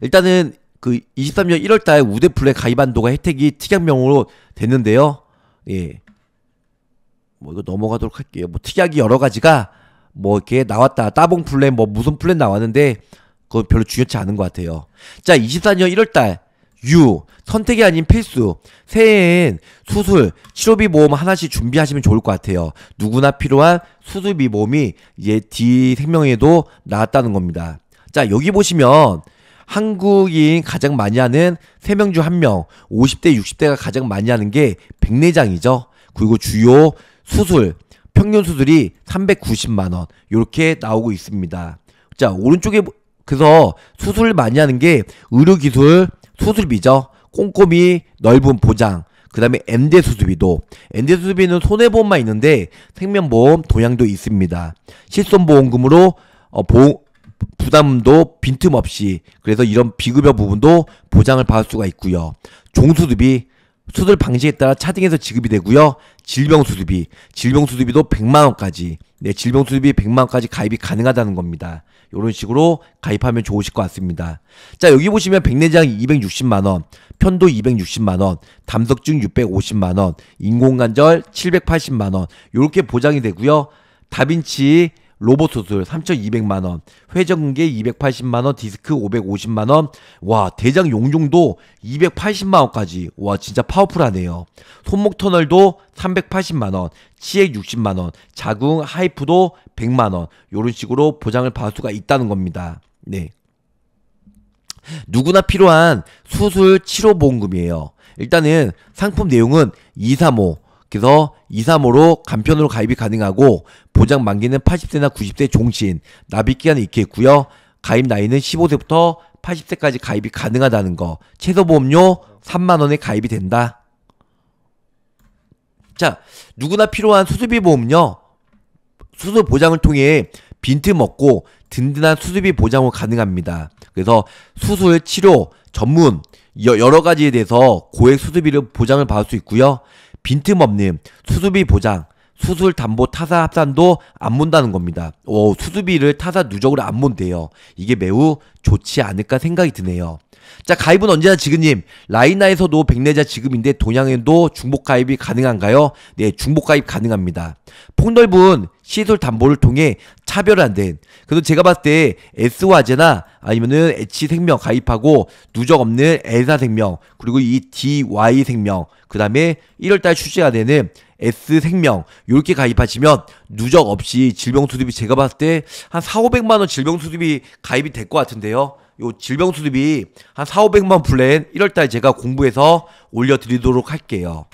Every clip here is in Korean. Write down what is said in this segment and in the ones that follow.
일단은 그 23년 1월 달에 우대플레 가입한도가 혜택이 특약명으로 됐는데요. 예. 뭐 이거 넘어가도록 할게요. 뭐 특약이 여러 가지가 뭐 이렇게 나왔다. 따봉 플랜 뭐 무슨 플랜 나왔는데 그거 별로 중요치 않은 것 같아요. 자, 24년 1월 달 유, 선택이 아닌 필수. 새해엔 수술, 치료비 모험 하나씩 준비하시면 좋을 것 같아요. 누구나 필요한 수술비 모험이 이제 D 생명에도 나왔다는 겁니다. 자, 여기 보시면 한국인 가장 많이 하는 3명 중 1명, 50대, 60대가 가장 많이 하는 게 백내장이죠. 그리고 주요 수술, 평균 수술이 390만원, 이렇게 나오고 있습니다. 자, 오른쪽에, 그래서 수술 많이 하는 게 의료기술, 수술비죠. 꼼꼼히 넓은 보장, 그 다음에 엔대 수술비도 엔대 수술비는 손해보험만 있는데 생명보험 동양도 있습니다. 실손보험금으로 어, 보험, 부담도 빈틈없이 그래서 이런 비급여 부분도 보장을 받을 수가 있고요. 종수수비 수술 방식에 따라 차등해서 지급이 되고요. 질병 수술비, 질병 수술비도 100만 원까지, 네, 질병 수술비 100만 원까지 가입이 가능하다는 겁니다. 이런 식으로 가입하면 좋으실 것 같습니다. 자, 여기 보시면 백내장 260만 원, 편도 260만 원, 담석증 650만 원, 인공관절 780만 원, 이렇게 보장이 되고요. 다빈치 로봇 수술 3,200만 원, 회전계 280만 원, 디스크 550만 원, 와 대장 용종도 280만 원까지, 와 진짜 파워풀하네요. 손목 터널도 380만 원, 치액 60만 원, 자궁 하이프도 100만 원, 요런 식으로 보장을 받을 수가 있다는 겁니다. 네. 누구나 필요한 수술 치료 보험금이에요. 일단은 상품 내용은 235 그래서 2, 3호로 간편으로 가입이 가능하고 보장 만기는 80세나 90세 종신, 납입 기간은 이렇게 고요 가입 나이는 15세부터 80세까지 가입이 가능하다는 거. 최소 보험료 3만 원에 가입이 된다. 자, 누구나 필요한 수수비 보험요. 수수 보장을 통해 빈틈 없고 든든한 수수비 보장으로 가능합니다. 그래서 수술, 치료, 전문 여러 가지에 대해서 고액 수수비를 보장을 받을 수 있고요. 빈틈없는 수수비 보장, 수술 담보 타사 합산도 안 문다는 겁니다. 오, 수수비를 타사 누적으로 안 문대요. 이게 매우 좋지 않을까 생각이 드네요. 자, 가입은 언제나 지금님. 라이나에서도 백내자 지금인데 동양에도 중복 가입이 가능한가요? 네, 중복 가입 가능합니다. 폭넓은 시술 담보를 통해 차별화된 그래서 제가 봤을 때 s 화제나 아니면은 H생명 가입하고 누적 없는 L사생명 그리고 이 DY생명 그 다음에 1월달 출시가 되는 S생명 이렇게 가입하시면 누적 없이 질병 수립이 제가 봤을 때 한 4, 500만 원 질병 수립이 가입이 될 것 같은데요. 요 질병 수립이한 4, 500만 플랜 1월달 제가 공부해서 올려드리도록 할게요.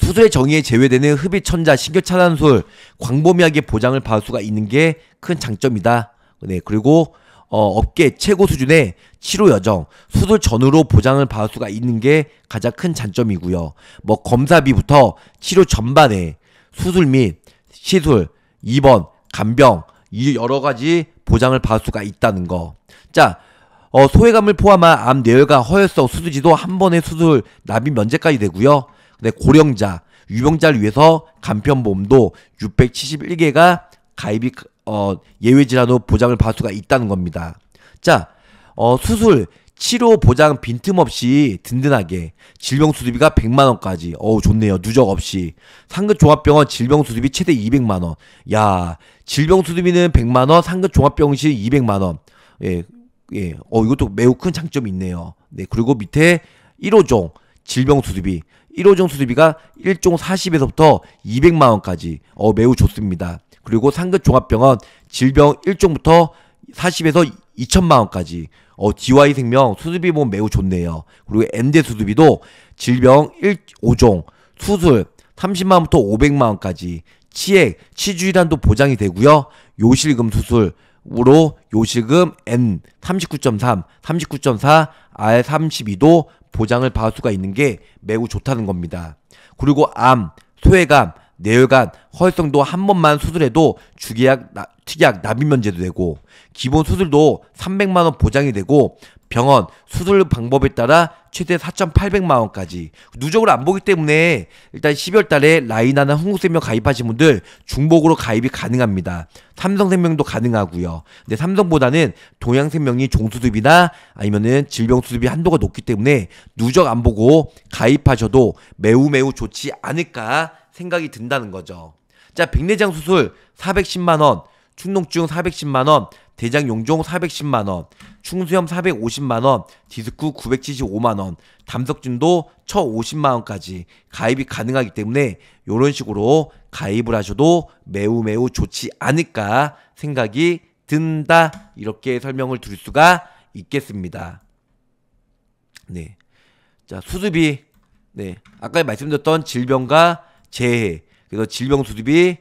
수술의 정의에 제외되는 흡입천자, 신경차단술, 광범위하게 보장을 받을 수가 있는 게 큰 장점이다. 네, 그리고 어, 업계 최고 수준의 치료 여정, 수술 전후로 보장을 받을 수가 있는 게 가장 큰 장점이고요. 뭐 검사비부터 치료 전반에 수술 및 시술, 입원, 간병 이 여러 가지 보장을 받을 수가 있다는 거. 자, 어, 소외감을 포함한 암 내열과 허혈성 수술지도 한 번의 수술 납입 면제까지 되고요. 근데 고령자, 유병자를 위해서 간편보험도 671개가 가입이 어, 예외 질환 으로 보장을 받을 수가 있다는 겁니다. 자, 어, 수술, 치료 보장 빈틈없이 든든하게 질병 수술비가 100만 원까지. 어우 좋네요. 누적 없이. 상급 종합병원 질병 수술비 최대 200만 원. 야, 질병 수술비는 100만 원, 상급 종합병실 200만 원. 예. 예. 어 이것도 매우 큰 장점이 있네요. 네, 그리고 밑에 1호종 질병 수술비 1호종 수술비가 1종 40에서부터 200만 원까지 어, 매우 좋습니다. 그리고 상급 종합병원 질병 1종부터 40에서 2천만 원까지 어, DY 생명 수술비 보면 매우 좋네요. 그리고 엔 d 수술비도 질병 1, 5종 수술 30만 원부터 500만 원까지 치액, 치주질환도 보장이 되고요. 요실금 수술으로 요실금 N 39.3, 39.4, R 32도 보장을 받을 수가 있는 게 매우 좋다는 겁니다. 그리고 암, 소외감, 뇌혈관, 허혈성도 한 번만 수술해도 주기약, 특약 납입 면제도 되고 기본 수술도 300만 원 보장이 되고 병원, 수술 방법에 따라 최대 4,800만 원까지 누적을 안 보기 때문에 일단 12월 달에 라이나나 흥국생명 가입하신 분들 중복으로 가입이 가능합니다. 삼성생명도 가능하고요. 근데 삼성보다는 동양생명이 종수습이나 아니면은 질병수습이 한도가 높기 때문에 누적 안 보고 가입하셔도 매우 매우 좋지 않을까 생각이 든다는 거죠. 자, 백내장 수술 410만 원, 충농증 410만 원, 대장 용종 410만원, 충수염 450만원, 디스크 975만원, 담석준도 1,050만원까지 가입이 가능하기 때문에 이런 식으로 가입을 하셔도 매우 매우 좋지 않을까 생각이 든다. 이렇게 설명을 드릴 수가 있겠습니다. 네. 자, 수습이. 네. 아까 말씀드렸던 질병과 재해. 그래서 질병 수습이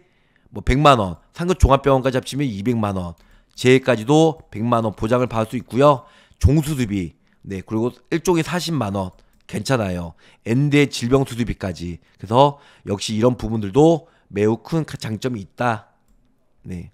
뭐 100만원, 상급 종합병원까지 합치면 200만원, 재해까지도 100만 원 보장을 받을 수 있고요. 종수수비 네 그리고 일종의 40만 원 괜찮아요. 엔드의 질병 수수비까지 그래서 역시 이런 부분들도 매우 큰 장점이 있다. 네.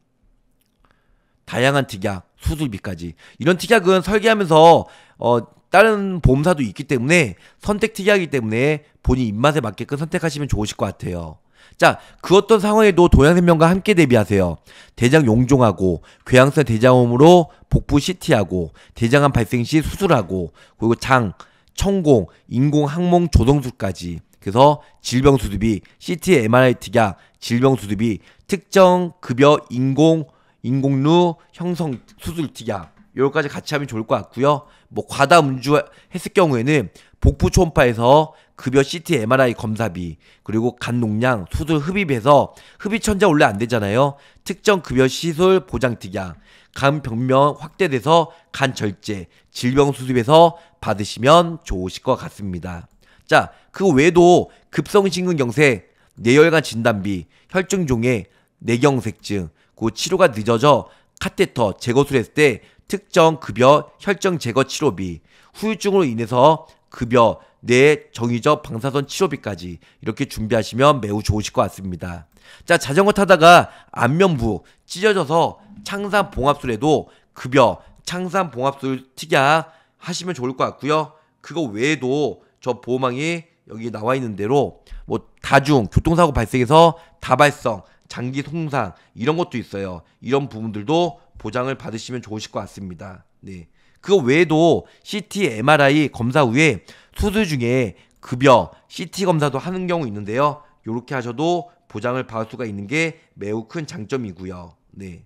다양한 특약, 수술비까지 이런 특약은 설계하면서 어 다른 보험사도 있기 때문에 선택 특약이기 때문에 본인 입맛에 맞게끔 선택하시면 좋으실 것 같아요. 자, 그 어떤 상황에도 동양생명과 함께 대비하세요. 대장 용종하고 궤양성 대장염으로 복부 CT하고 대장암 발생 시 수술하고 그리고 장, 천공, 인공 항몽조성술까지 그래서 질병 수습이 CT, MRI 특약, 질병 수습이 특정 급여 인공 인공루 형성 수술 특약 요거까지 같이 하면 좋을 것 같고요. 뭐 과다 음주 했을 경우에는 복부 초음파에서 급여 CT, MRI 검사비, 그리고 간 농량, 수술 흡입에서 흡입 천자 원래 안 되잖아요. 특정 급여 시술 보장 특약, 간 병명 확대돼서 간 절제, 질병 수습에서 받으시면 좋으실 것 같습니다. 자, 그 외에도 급성심근경색, 뇌혈관 진단비, 혈중종해 내경색증, 그 치료가 늦어져 카테터 제거술했을 때 특정 급여 혈정 제거 치료비, 후유증으로 인해서 급여, 내 정의적 방사선 치료비까지 이렇게 준비하시면 매우 좋으실 것 같습니다. 자, 자전거 타다가 안면부 찢어져서 창산 봉합술에도 급여, 창산 봉합술 특약 하시면 좋을 것 같고요. 그거 외에도 저 보호망이 여기 나와 있는 대로 뭐 다중 교통사고 발생해서 다발성 장기 손상 이런 것도 있어요. 이런 부분들도 보장을 받으시면 좋으실 것 같습니다. 네. 그거 외에도 CT, MRI 검사 후에 수술 중에 급여, CT 검사도 하는 경우 있는데요. 이렇게 하셔도 보장을 받을 수가 있는 게 매우 큰 장점이고요. 네.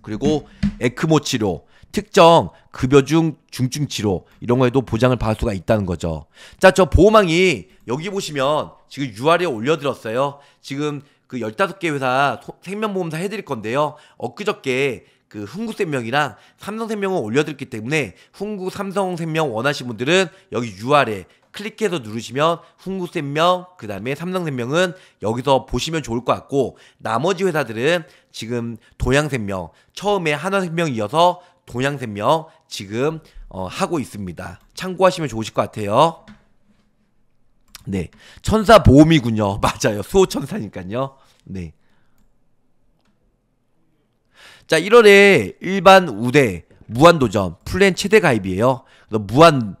그리고 에크모 치료, 특정 급여 중 중증 치료 이런 거에도 보장을 받을 수가 있다는 거죠. 자, 저 보호망이 여기 보시면 지금 URL에 올려드렸어요. 지금 그 15개 회사 생명보험사 해드릴 건데요. 엊그저께 그흥구생명이랑 삼성생명을 올려드렸기 때문에 흥구 삼성생명 원하신 분들은 여기 UR에 클릭해서 누르시면 흥구생명그 다음에 삼성생명은 여기서 보시면 좋을 것 같고 나머지 회사들은 지금 동양생명 처음에 한화생명 이어서 동양생명 지금 어, 하고 있습니다. 참고하시면 좋으실 것 같아요. 네, 천사 보험이군요. 맞아요. 수호천사니까요. 네. 자, 1월에 일반 우대, 무한도전, 플랜 최대 가입이에요. 그래서 무한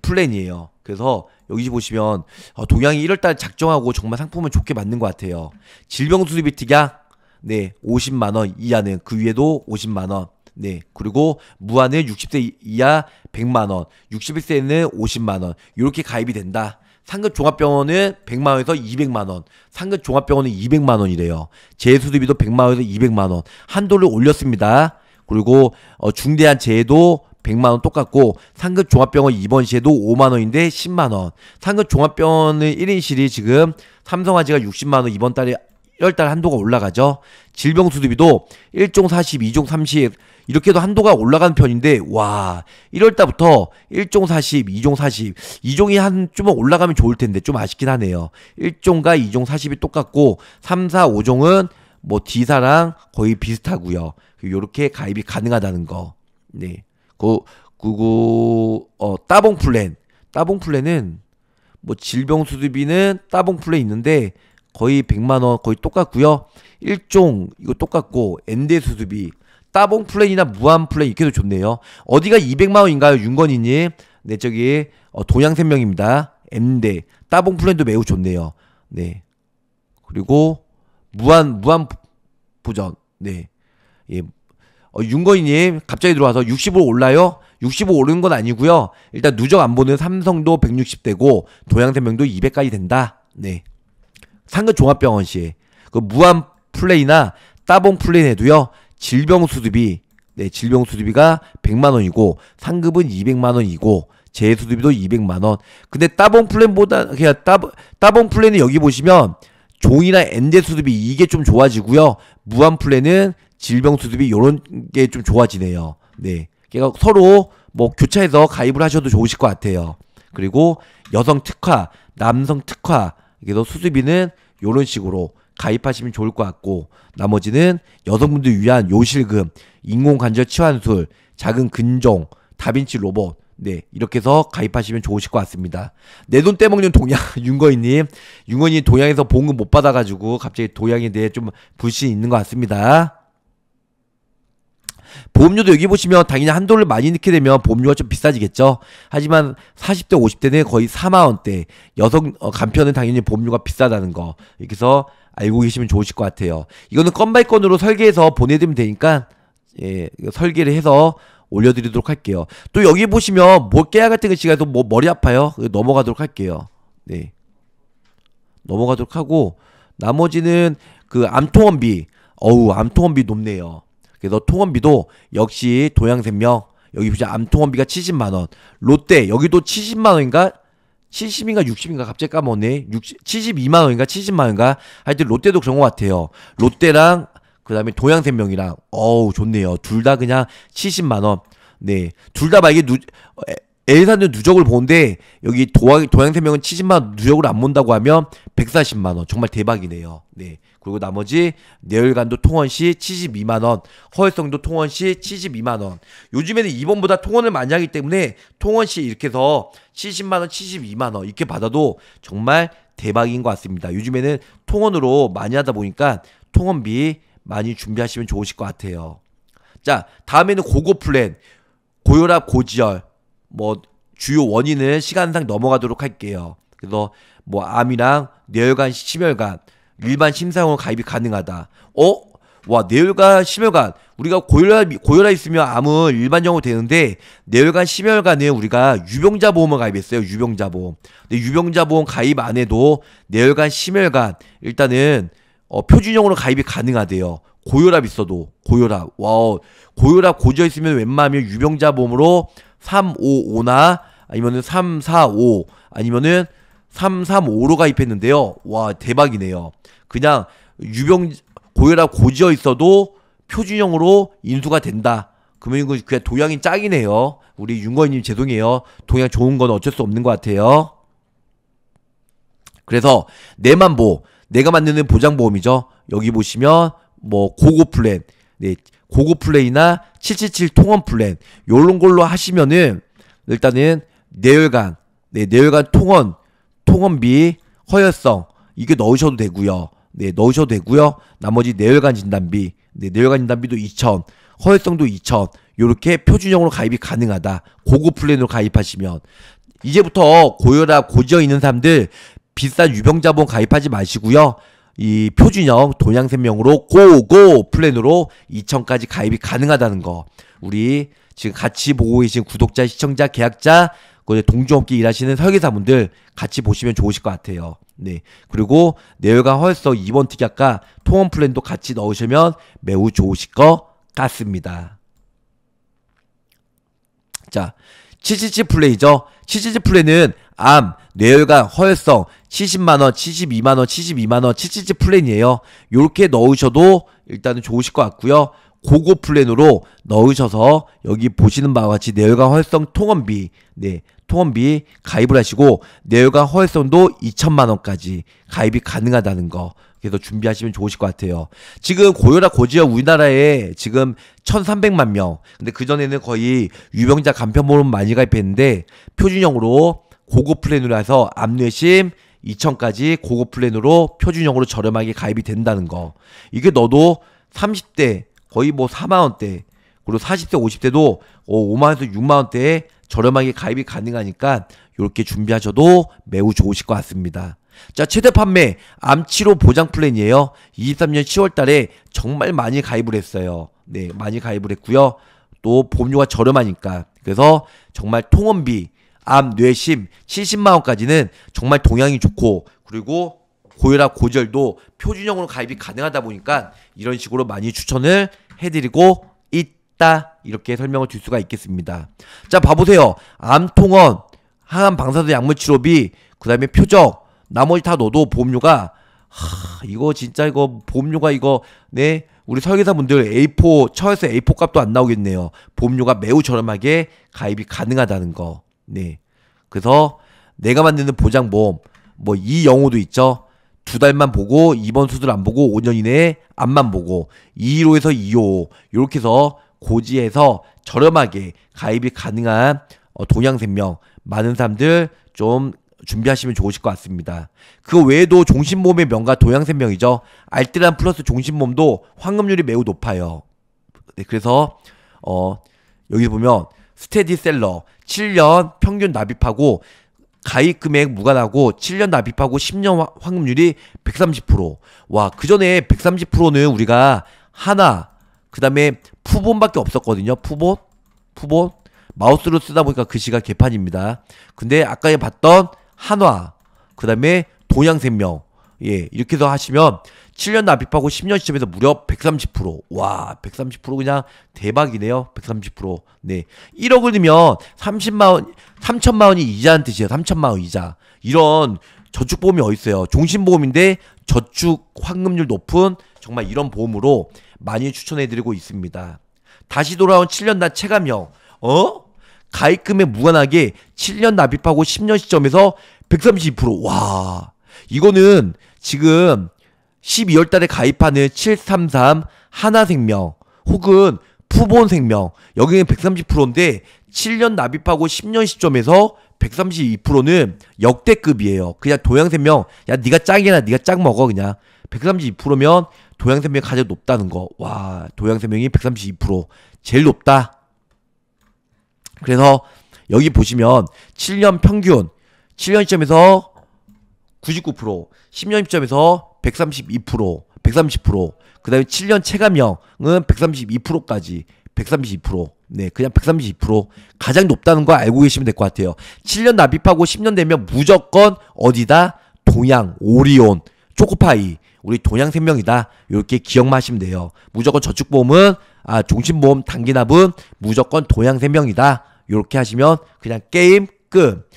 플랜이에요. 그래서 여기 보시면 어, 동양이 1월달 작정하고 정말 상품을 좋게 만든 것 같아요. 질병 수리비 특약 네 50만 원 이하는 그 위에도 50만 원. 네 그리고 무한은 60세 이하 100만 원, 61세는 50만 원 이렇게 가입이 된다. 상급 종합병원은 100만 원에서 200만 원, 상급 종합병원은 200만 원이래요. 재수술비도 100만 원에서 200만 원 한도를 올렸습니다. 그리고 어, 중대한 재해도 100만 원 똑같고 상급 종합병원 입원 시에도 5만 원인데 10만 원. 상급 종합병원의 1인실이 지금 삼성화재가 60만 원 이번 달에 1 열달 한도가 올라가죠. 질병 수두비도 1종 40, 2종 30 이렇게도 한도가 올라간 편인데 와 1월달부터 1종 40, 2종 40 2종이 한 좀 올라가면 좋을 텐데 좀 아쉽긴 하네요. 1종과 2종 40이 똑같고 3, 4, 5종은 뭐 D사랑 거의 비슷하고요. 요렇게 가입이 가능하다는 거. 네. 그, 그거어 따봉 플랜. 따봉 플랜은 뭐 질병 수두비는 따봉 플랜 있는데 거의 100만 원 거의 똑같고요. 1종 이거 똑같고 엔드 수수비 따봉 플랜이나 무한 플랜 이렇게도 좋네요. 어디가 200만 원인가요, 윤건이님? 네, 저기 어, 동양생명입니다. 엔데 따봉 플랜도 매우 좋네요. 네. 그리고 무한 무한 보전. 네. 예. 어, 윤건이님 갑자기 들어와서 6 0으로 올라요? 65 오르는 건 아니고요. 일단 누적 안 보는 삼성도 160대고 동양생명도 200까지 된다. 네. 상근 종합병원시 그 무한 플레이나 따봉 플레이에도요 질병 수두비 네 질병 수두비가 100만 원이고 상급은 200만 원이고 재수두비도 200만 원. 근데 따봉 플랜보다 그냥 그러니까 따 따봉 플랜은 여기 보시면 종이나 엔제 수두비 이게 좀 좋아지고요. 무한 플랜은 질병 수두비 요런 게 좀 좋아지네요. 네. 그러니까 서로 뭐 교차해서 가입을 하셔도 좋으실 것 같아요. 그리고 여성 특화, 남성 특화 그래서 수수비는 이런 식으로 가입하시면 좋을 것 같고 나머지는 여성분들 위한 요실금, 인공관절 치환술, 작은 근종, 다빈치 로봇 네 이렇게 해서 가입하시면 좋으실 것 같습니다. 내 돈 떼먹는 동양 윤거이님 윤거이님 동양에서 봉급 못 받아가지고 갑자기 동양에 대해 좀 불신이 있는 것 같습니다. 보험료도 여기 보시면 당연히 한도를 많이 넣게 되면 보험료가 좀 비싸지겠죠. 하지만 40대, 50대는 거의 4만원대, 여성 어, 간편은 당연히 보험료가 비싸다는 거. 이렇게 해서 알고 계시면 좋으실 것 같아요. 이거는 건이 건으로 설계해서 보내드리면 되니까, 예, 설계를 해서 올려드리도록 할게요. 또 여기 보시면 뭐깨알 같은 글씨가 도뭐 머리 아파요. 넘어가도록 할게요. 네. 넘어가도록 하고, 나머지는 그 암통원비. 어우, 암통원비 높네요. 그래서 통원비도 역시 도양생명 여기 보자 암통원비가 70만 원. 롯데 여기도 70만 원인가 70인가 60인가 갑자기 까먹네. 60, 72만 원인가 70만 원인가 하여튼 롯데도 그런 것 같아요. 롯데랑 그다음에 도양생명이랑 어우 좋네요. 둘 다 그냥 70만 원. 네. 둘다 만약에 누, 예산료 누적을 본데 여기 도양, 도양세명은 70만원 누적을 안 본다고 하면 140만원 정말 대박이네요 네 그리고 나머지 내열관도 통원시 72만원 허일성도 통원시 72만원 요즘에는 이번보다 통원을 많이 하기 때문에 통원시 이렇게 해서 70만원 72만원 이렇게 받아도 정말 대박인 것 같습니다 요즘에는 통원으로 많이 하다 보니까 통원비 많이 준비하시면 좋으실 것 같아요 자 다음에는 고고 플랜 고혈압 고지혈 뭐 주요 원인은 시간상 넘어가도록 할게요. 그래서 뭐 암이랑 뇌혈관, 심혈관 일반 심사용으로 가입이 가능하다. 어? 와 뇌혈관, 심혈관 우리가 고혈압 고혈압 있으면 암은 일반적으로 되는데 뇌혈관, 심혈관은 우리가 유병자 보험을 가입했어요. 유병자 보험. 근데 유병자 보험 가입 안 해도 뇌혈관, 심혈관 일단은 어, 표준형으로 가입이 가능하대요. 고혈압 있어도 고혈압 와 고혈압 고져 있으면 웬만하면 유병자 보험으로 355나 아니면은 345 아니면은 335로 가입했는데요. 와, 대박이네요. 그냥 유병 고혈압 고지어 있어도 표준형으로 인수가 된다. 그러면 이거 그냥 동양이 짝이네요. 우리 윤건님 죄송해요. 동양 좋은 건 어쩔 수 없는 것 같아요. 그래서 내만보 내가 만드는 보장보험이죠. 여기 보시면 뭐 고고 플랜, 네 고고 플랜이나 777 통원 플랜 요런 걸로 하시면은 일단은 내열간 네, 내열간 통원 통원비 허혈성 이게 넣으셔도 되고요. 네, 넣으셔도 되고요. 나머지 내열간 진단비 네, 내열간 진단비도 2천 허혈성도 2천 요렇게 표준형으로 가입이 가능하다. 고급 플랜으로 가입하시면 이제부터 고혈압 고지혈 있는 사람들 비싼 유병자본 가입하지 마시고요. 이 표준형 동양생명으로 고고 플랜으로 2천까지 가입이 가능하다는 거. 우리 지금 같이 보고 계신 구독자, 시청자, 계약자, 그 동종업계 일하시는 설계사분들 같이 보시면 좋으실 것 같아요. 네. 그리고 내외가 헐서 2번 특약과 통원 플랜도 같이 넣으시면 매우 좋으실 것 같습니다. 자, 치치치 플레이죠. 치치치 플레이는 암, 뇌혈관, 허혈성, 70만원, 72만원, 72만원, 77치 플랜이에요. 요렇게 넣으셔도 일단은 좋으실 것 같고요. 고고 플랜으로 넣으셔서 여기 보시는 바와 같이 내열과 활성 통원비, 네, 통원비 가입을 하시고 내열과 활성도 2천만 원까지 가입이 가능하다는 거. 그래서 준비하시면 좋으실 것 같아요. 지금 고혈압 고지혈 우리나라에 지금 1,300만 명. 근데 그전에는 거의 유병자 간편보험 많이 가입했는데 표준형으로 고급 플랜으로 해서 암뇌심, 2 0 0 0까지 고급 플랜으로 표준형으로 저렴하게 가입이 된다는 거. 이게 너도 30대 거의 뭐 4만 원대 그리고 40대 50대도 5만 어, 원에서 6만 원대에 저렴하게 가입이 가능하니까 이렇게 준비하셔도 매우 좋으실 것 같습니다. 자, 최대 판매 암치료 보장 플랜이에요. 23년 10월 달에 정말 많이 가입을 했어요. 네, 많이 가입을 했고요. 또 보험료가 저렴하니까. 그래서 정말 통원비 암, 뇌심 70만 원까지는 정말 동향이 좋고 그리고 고혈압, 고절도 표준형으로 가입이 가능하다 보니까 이런 식으로 많이 추천을 해드리고 있다. 이렇게 설명을 줄 수가 있겠습니다. 자, 봐보세요. 암통원, 항암 방사선 약물 치료비, 그 다음에 표적, 나머지 다 넣어도 보험료가, 하, 이거 진짜 이거 보험료가 이거, 네, 우리 설계사분들 A4, 처에서 A4 값도 안 나오겠네요. 보험료가 매우 저렴하게 가입이 가능하다는 거. 네. 그래서 내가 만드는 보장보험, 뭐 이 영호도 있죠. 두 달만 보고 2번 수술 안 보고 5년 이내에 암만 보고 2호에서 2호 이렇게 해서 고지해서 저렴하게 가입이 가능한 어, 동양생명 많은 사람들 좀 준비하시면 좋으실 것 같습니다. 그 외에도 종신보험의 명가 동양생명이죠. 알뜰한 플러스 종신보험도 환급률이 매우 높아요. 네, 그래서 어 여기 보면 스테디셀러 7년 평균 납입하고 가입 금액 무관하고 7년 납입하고 10년 환급률이 130%. 와, 그 전에 130%는 우리가 하나, 그 다음에 푸본밖에 없었거든요. 푸본? 푸본? 마우스로 쓰다 보니까 글씨가 그 개판입니다. 근데 아까 봤던 한화, 그 다음에 동양생명. 예, 이렇게 해서 하시면 7년 납입하고 10년 시점에서 무려 130%. 와, 130% 그냥 대박이네요. 130%. 네. 1억을 넣으면 30만 원, 3천만 원이 이자한 뜻이에요. 3천만 원 이자. 이런 저축보험이 어딨어요. 종신보험인데 저축 환급률 높은 정말 이런 보험으로 많이 추천해드리고 있습니다. 다시 돌아온 7년 납 체감형. 어? 가입금에 무관하게 7년 납입하고 10년 시점에서 132%. 와. 이거는 지금 12월 달에 가입하는 733 하나생명 혹은 푸본생명 여기는 130%인데 7년 납입하고 10년 시점에서 132%는 역대급이에요. 그냥 동양생명 야니가 짱이나 니가짱 먹어 그냥 132%면 동양생명이 가장 높다는 거. 와 동양생명이 132% 제일 높다. 그래서 여기 보시면 7년 평균 7년 시점에서 99%, 10년 시점에서 132%, 130%, 그 다음에 7년 체감형은 132%까지 132%. 네, 그냥 132% 가장 높다는 거 알고 계시면 될 것 같아요. 7년 납입하고 10년 되면 무조건 어디다 동양, 오리온, 초코파이 우리 동양 생명이다. 이렇게 기억만 하시면 돼요. 무조건 저축보험은 아, 종신보험 단기납은 무조건 동양 생명이다. 이렇게 하시면 그냥 게임 끝.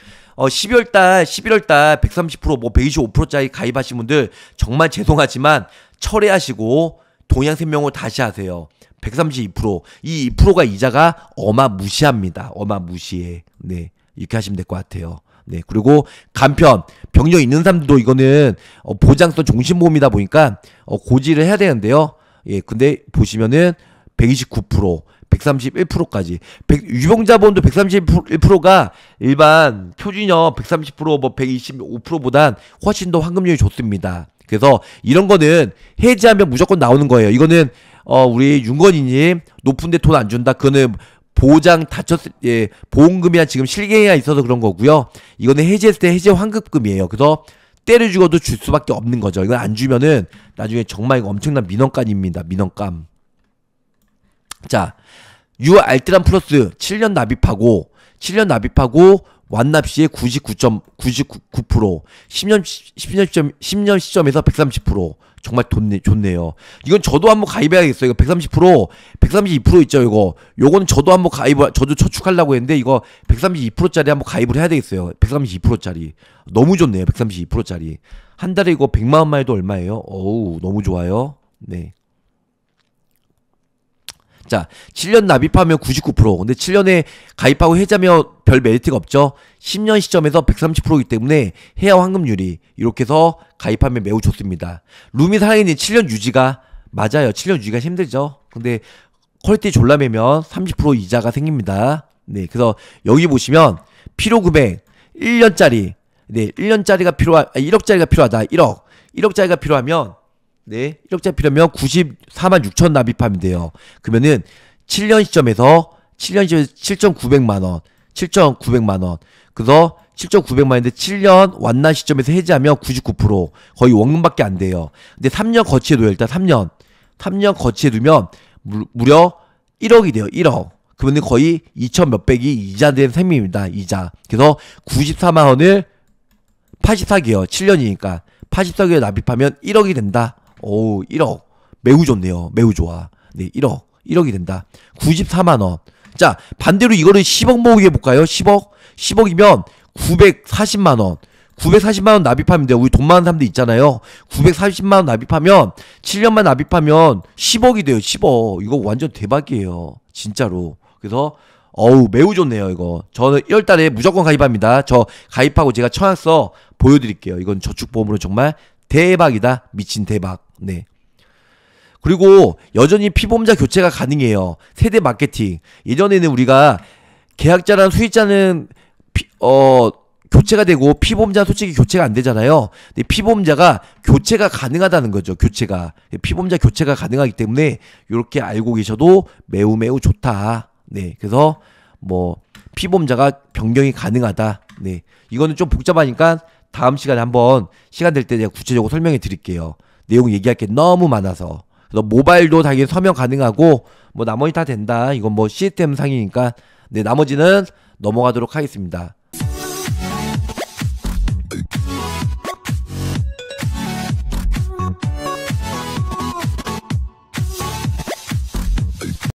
어 12월 달, 11월 달 130%뭐 125%짜리 가입하신 분들 정말 죄송하지만 철회하시고 동양 생명을 다시 하세요. 132%. 이 2%가 이자가 어마무시합니다. 어마무시해. 네. 이렇게 하시면 될 것 같아요. 네. 그리고 간편 병력 있는 사람들도 이거는 어, 보장성 종신보험이다 보니까 어, 고지를 해야 되는데요. 예. 근데 보시면은 129% 131%까지. 100, 유병자 보험도 131%가 일반 표준형 130%뭐 125%보단 훨씬 더 환급률이 좋습니다. 그래서 이런 거는 해지하면 무조건 나오는 거예요. 이거는 어 우리 윤건이님 높은데 돈 안 준다. 그거는 보장 다쳤 예 보험금이야 지금 실갱이가 있어서 그런 거고요. 이거는 해지했을 때 해지 환급금이에요. 그래서 때려 죽어도 줄 수밖에 없는 거죠. 이건 안 주면은 나중에 정말 이거 엄청난 민원감입니다. 민원감. 자, 유알뜰한 플러스 7년 납입하고 7년 납입하고 완납 시에 99.99%, 10년 10년 시점 10년 시점에서 130%. 정말 좋네, 좋네요. 이건 저도 한번 가입해야겠어요. 이거 130%, 132% 있죠, 이거. 요거는 저도 한번 가입, 저도 저축하려고 했는데, 이거 132%짜리 한번 가입을 해야 되겠어요. 132%짜리. 너무 좋네요, 132%짜리. 한 달에 이거 100만원만 해도 얼마예요? 어우, 너무 좋아요. 네. 자, 7년 납입하면 99%. 근데 7년에 가입하고 해자며 별 메리트가 없죠. 10년 시점에서 130%이기 때문에 해야 환급률이 이렇게 해서 가입하면 매우 좋습니다. 룸이 살아있는 7년 유지가 맞아요. 7년 유지가 힘들죠. 근데 퀄리티 졸라 매면 30% 이자가 생깁니다. 네, 그래서 여기 보시면 필요 금액 1년짜리 네, 1년짜리가 필요하 1억짜리가 아, 필요하다. 1억. 1억짜리가 필요하면 네, 1억짜리 필요면 94만 6천 납입하면 돼요. 그러면은 7년 시점에서 7년 시점에서 7,900만 원, 7,900만 원. 그래서 7,900만 원인데 7년 완납 시점에서 해지하면 99% 거의 원금밖에 안 돼요. 근데 3년 거치해둬요. 일단 3년, 3년 거치해두면 무, 려 1억이 돼요. 1억. 그러면 거의 2천 몇백이 이자 된 셈입니다. 이자. 그래서 94만 원을 84개요. 7년이니까. 84개월 납입하면 1억이 된다. 오, 1억. 매우 좋네요. 매우 좋아. 네, 1억. 1억이 된다. 94만원. 자, 반대로 이거를 10억 모으기해 볼까요? 10억? 10억이면 940만원. 940만원 납입하면 돼요. 우리 돈 많은 사람들 있잖아요. 940만원 납입하면, 7년만 납입하면 10억이 돼요. 10억. 이거 완전 대박이에요. 진짜로. 그래서, 어우, 매우 좋네요, 이거. 저는 1월달에 무조건 가입합니다. 저 가입하고 제가 청약서 보여드릴게요. 이건 저축보험으로 정말 대박이다. 미친 대박. 네. 그리고 여전히 피보험자 교체가 가능해요. 세대 마케팅. 예전에는 우리가 계약자랑 수익자는 피, 어 교체가 되고 피보험자 솔직히 교체가 안 되잖아요. 근데 피보험자가 교체가 가능하다는 거죠. 교체가 피보험자 교체가 가능하기 때문에 이렇게 알고 계셔도 매우 매우 좋다. 네, 그래서 뭐 피보험자가 변경이 가능하다. 네, 이거는 좀 복잡하니까 다음 시간에 한번 시간 될 때 제가 구체적으로 설명해 드릴게요. 내용 얘기할 게 너무 많아서 그래서 모바일도 당연히 서명 가능하고 뭐 나머지 다 된다. 이건 뭐 시스템 상이니까 네 나머지는 넘어가도록 하겠습니다.